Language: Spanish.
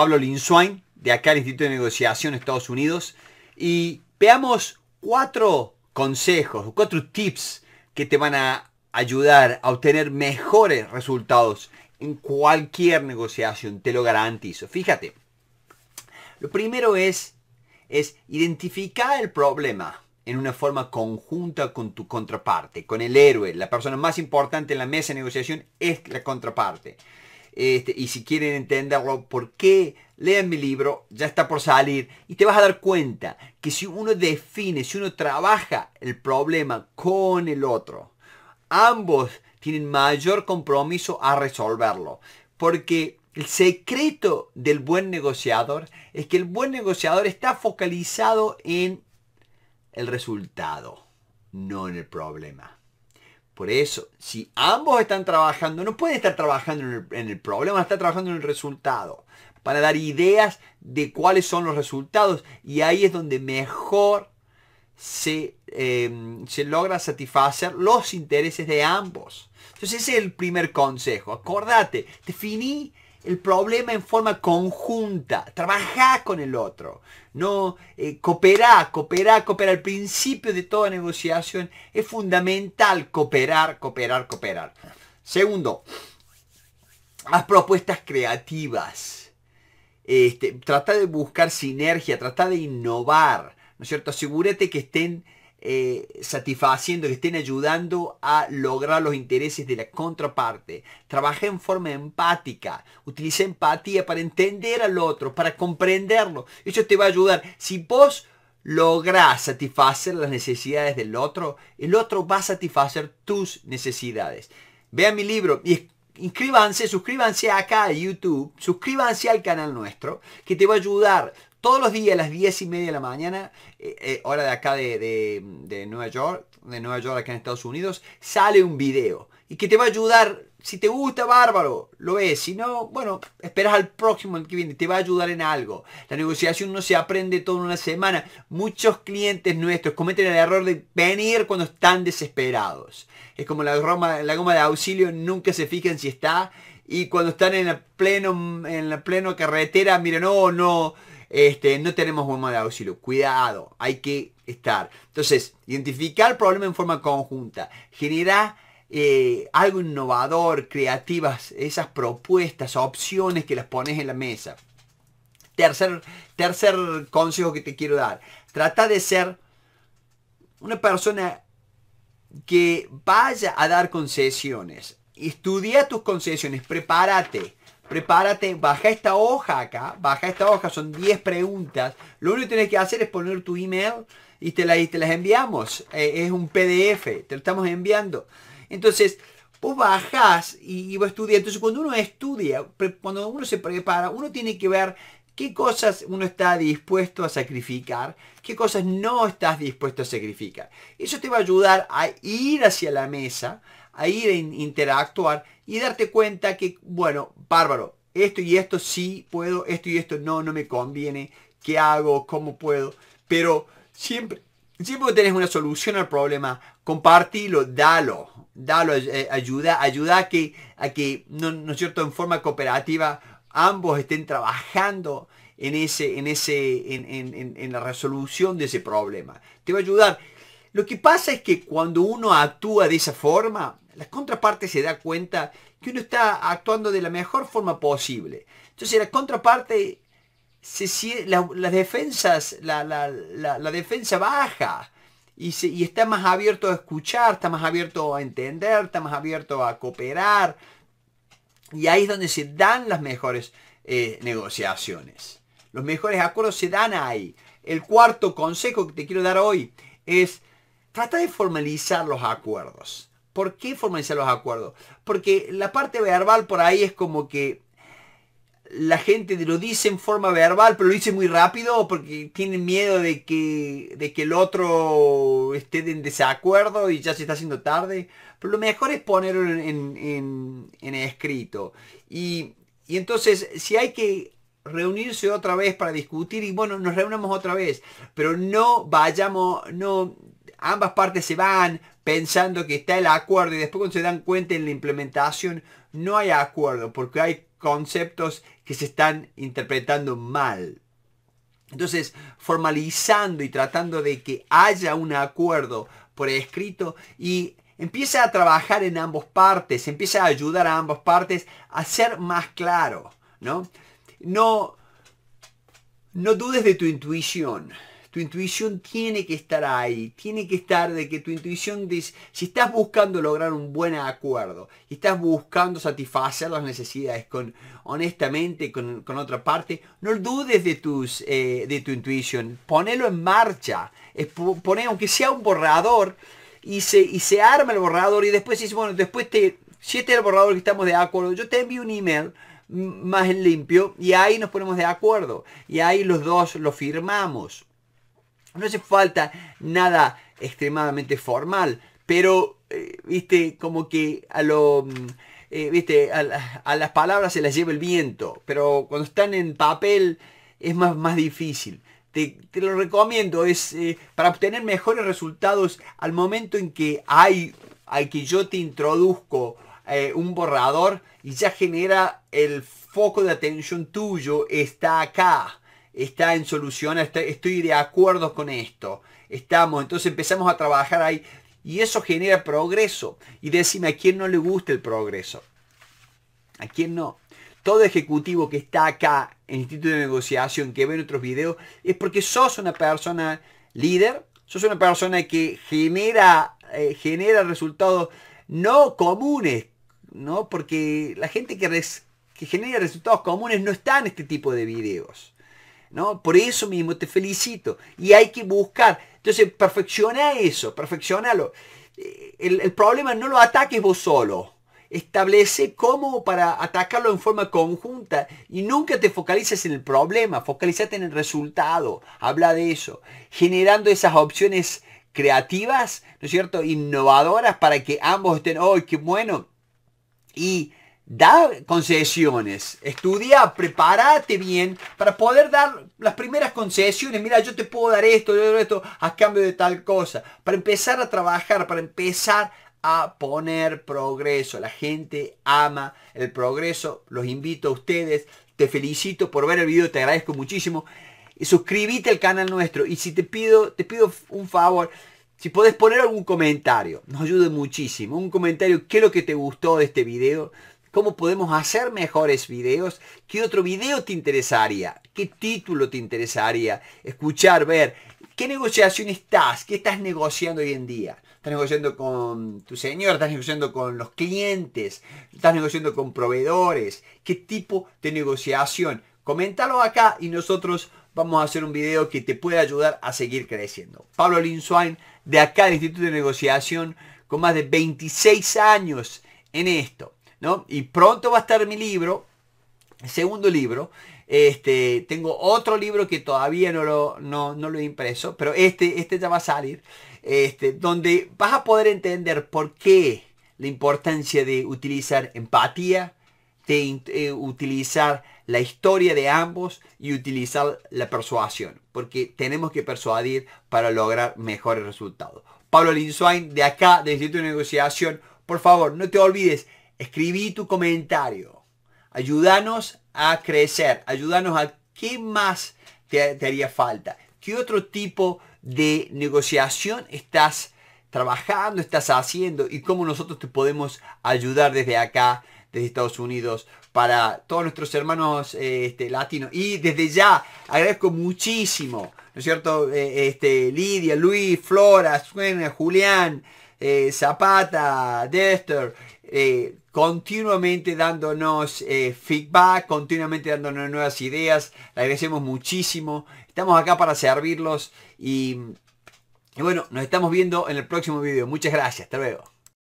Pablo Linswain, de acá del Instituto de Negociación Estados Unidos, y veamos cuatro consejos, cuatro tips que te van a ayudar a obtener mejores resultados en cualquier negociación, te lo garantizo. Fíjate, lo primero es, es identificar el problema en una forma conjunta con tu contraparte, con el héroe. La persona más importante en la mesa de negociación es la contraparte. Este, y si quieren entenderlo, ¿por qué? Lean mi libro, ya está por salir. Y te vas a dar cuenta que si uno define, si uno trabaja el problema con el otro, ambos tienen mayor compromiso a resolverlo. Porque el secreto del buen negociador es que el buen negociador está focalizado en el resultado, no en el problema. Por eso, si ambos están trabajando, no pueden estar trabajando en el, problema, está trabajando en el resultado. Para dar ideas de cuáles son los resultados. Y ahí es donde mejor se, em, se logra satisfacer los intereses de ambos. Entonces ese es el primer consejo. Acordate, definí el problema en forma conjunta, trabajar con el otro, no cooperar, eh, cooperar. cooperar, Al principio de toda negociación es fundamental cooperar, cooperar, cooperar. Segundo, haz propuestas creativas. Este, trata de buscar sinergia, trata de innovar, ¿no es cierto? Asegúrate que estén eh, satisfaciendo, que estén ayudando a lograr los intereses de la contraparte. Trabajé en forma empática. Utilicé empatía para entender al otro, para comprenderlo. Eso te va a ayudar. Si vos lográs satisfacer las necesidades del otro, el otro va a satisfacer tus necesidades. Vea mi libro y inscríbanse, suscríbanse acá a YouTube, suscríbanse al canal nuestro, que te va a ayudar todos los días a las 10 y media de la mañana, eh, eh, hora de acá de, Nueva York, de Nueva York acá en Estados Unidos, sale un video. Y que te va a ayudar, si te gusta, bárbaro, lo ves. Si no, bueno, esperas al próximo, que viene, te va a ayudar en algo. La negociación no se aprende toda una semana. Muchos clientes nuestros cometen el error de venir cuando están desesperados. Es como la, goma, la goma de auxilio, nunca se fijan si está. Y cuando están en la pleno, en pleno carretera, miren, oh, no, no este, no tenemos buen modo de auxilio. Cuidado, hay que estar. Entonces, identificar el problema en forma conjunta. Generar eh, algo innovador, creativas, esas propuestas, opciones que las pones en la mesa. Tercer, tercer consejo que te quiero dar. Trata de ser una persona que vaya a dar concesiones. Estudia tus concesiones, prepárate prepárate, baja esta hoja acá, baja esta hoja, son 10 preguntas. Lo único que tienes que hacer es poner tu email y te, te las enviamos. Eh, es un PDF, te lo estamos enviando. Entonces, vos bajás y, y a estudias. Entonces, cuando uno estudia, cuando uno se prepara, uno tiene que ver qué cosas uno está dispuesto a sacrificar, qué cosas no estás dispuesto a sacrificar. Eso te va a ayudar a ir hacia la mesa a ir a interactuar y darte cuenta que, bueno, bárbaro, esto y esto sí puedo, esto y esto no, no me conviene, qué hago, cómo puedo, pero siempre, siempre que tenés una solución al problema, compartilo, dalo, dalo, eh, ayuda, ayuda a que, a que no, ¿no es cierto?, en forma cooperativa ambos estén trabajando en, ese, en, ese, en, en, en, la resolución de ese problema. Te va a ayudar. Lo que pasa es que cuando uno actúa de esa forma, la contraparte se da cuenta que uno está actuando de la mejor forma posible. Entonces la contraparte, las defensas, la, defensa baja y, está más abierto a escuchar, está más abierto a entender, está más abierto a cooperar. Y ahí es donde se dan las mejores eh, negociaciones. Los mejores acuerdos se dan ahí. El cuarto consejo que te quiero dar hoy es trata de formalizar los acuerdos. ¿Por qué formalizar los acuerdos? Porque la parte verbal por ahí es como que la gente lo dice en forma verbal, pero lo dice muy rápido porque tienen miedo de que, que el otro esté en desacuerdo y ya se está haciendo tarde. Pero lo mejor es ponerlo en, escrito. Y, y entonces, si hay que reunirse otra vez para discutir y bueno, nos reunamos otra vez, pero no vayamos, no Ambas partes se van pensando que está el acuerdo y después cuando se dan cuenta en la implementación no hay acuerdo porque hay conceptos que se están interpretando mal. Entonces, formalizando y tratando de que haya un acuerdo por escrito y empieza a trabajar en ambas partes, empieza a ayudar a ambas partes a ser más claro, ¿no? No, no dudes de tu intuición tu intuición tiene que estar ahí, tiene que estar de que tu intuición dice, si estás buscando lograr un buen acuerdo, estás buscando satisfacer las necesidades con honestamente con, otra parte, no dudes de, tus, eh, de tu intuición, ponelo en marcha, pone aunque sea un borrador, y se, se arma el borrador y después dice bueno, después te, si este es el borrador que estamos de acuerdo, yo te envío un email más limpio y ahí nos ponemos de acuerdo y ahí los dos lo firmamos. No hace falta nada extremadamente formal, pero, eh, viste, como que a lo... Mm, eh, a, las palabras se las lleva el viento, pero cuando están en papel es más, más difícil. Te, lo recomiendo, es eh, para obtener mejores resultados al momento en que hay, hay que yo te introduzco un borrador y ya genera el foco de atención tuyo, está acá está en solución, estoy de acuerdo con esto. Estamos, entonces empezamos a trabajar ahí y eso genera progreso. Y decime, ¿a quién no le gusta el progreso? ¿A quién no? Todo ejecutivo que está acá en el Instituto de Negociación, que ve nuestros videos, es porque sos una persona líder, sos una persona que genera, eh, genera resultados no comunes, ¿no? Porque la gente que, que genera resultados comunes no está en este tipo de videos. ¿no? Por eso mismo te felicito. Y hay que buscar. Entonces, perfecciona eso, perfeccionalo. Eh, el, el problema no lo ataques vos solo. Establece cómo para atacarlo en forma conjunta y nunca te focalices en el problema, focalízate en el resultado, habla de eso, generando esas opciones creativas, ¿no es cierto?, innovadoras para que ambos estén, ¡ay, qué bueno! Y da concesiones, estudia, prepárate bien para poder dar las primeras concesiones. Mira, yo te puedo dar esto, yo esto a cambio de tal cosa. Para empezar a trabajar, para empezar a poner progreso. La gente ama el progreso. Los invito a ustedes. Te felicito por ver el video, te agradezco muchísimo. Y suscríbete al canal nuestro. Y si te pido, te pido un favor, si podés poner algún comentario, nos ayuda muchísimo. Un comentario, qué es lo que te gustó de este video, cómo podemos hacer mejores videos, qué otro video te interesaría, qué título te interesaría escuchar, ver, qué negociación estás, qué estás negociando hoy en día. Estás negociando con tu señor, estás negociando con los clientes, estás negociando con proveedores, qué tipo de negociación. Coméntalo acá y nosotros vamos a hacer un video que te puede ayudar a seguir creciendo. Pablo Linswain, de acá del Instituto de Negociación, con más de 26 años en esto. Y pronto va a estar mi libro, segundo libro. Este, tengo otro libro que todavía no lo, lo he impreso, pero este, este ya va a salir, este, donde vas a poder entender por qué la importancia de utilizar empatía, de eh, utilizar la historia de ambos y utilizar la persuasión, porque tenemos que persuadir para lograr mejores resultados. Pablo Linsuain, de acá, del Instituto de Negociación, por favor, no te olvides Escribí tu comentario. Ayúdanos a crecer. Ayúdanos a qué más te, haría falta. ¿Qué otro tipo de negociación estás trabajando, estás haciendo y cómo nosotros te podemos ayudar desde acá, desde Estados Unidos, para todos nuestros hermanos eh, este, latinos. Y desde ya agradezco muchísimo, ¿no es cierto? Eh, este, Lidia, Luis, Flora, Suena, Julián, eh, Zapata, Dester, continuamente dándonos eh, feedback, continuamente dándonos nuevas ideas. Le agradecemos muchísimo. Estamos acá para servirlos y, bueno, nos estamos viendo en el próximo video. Muchas gracias. Hasta luego.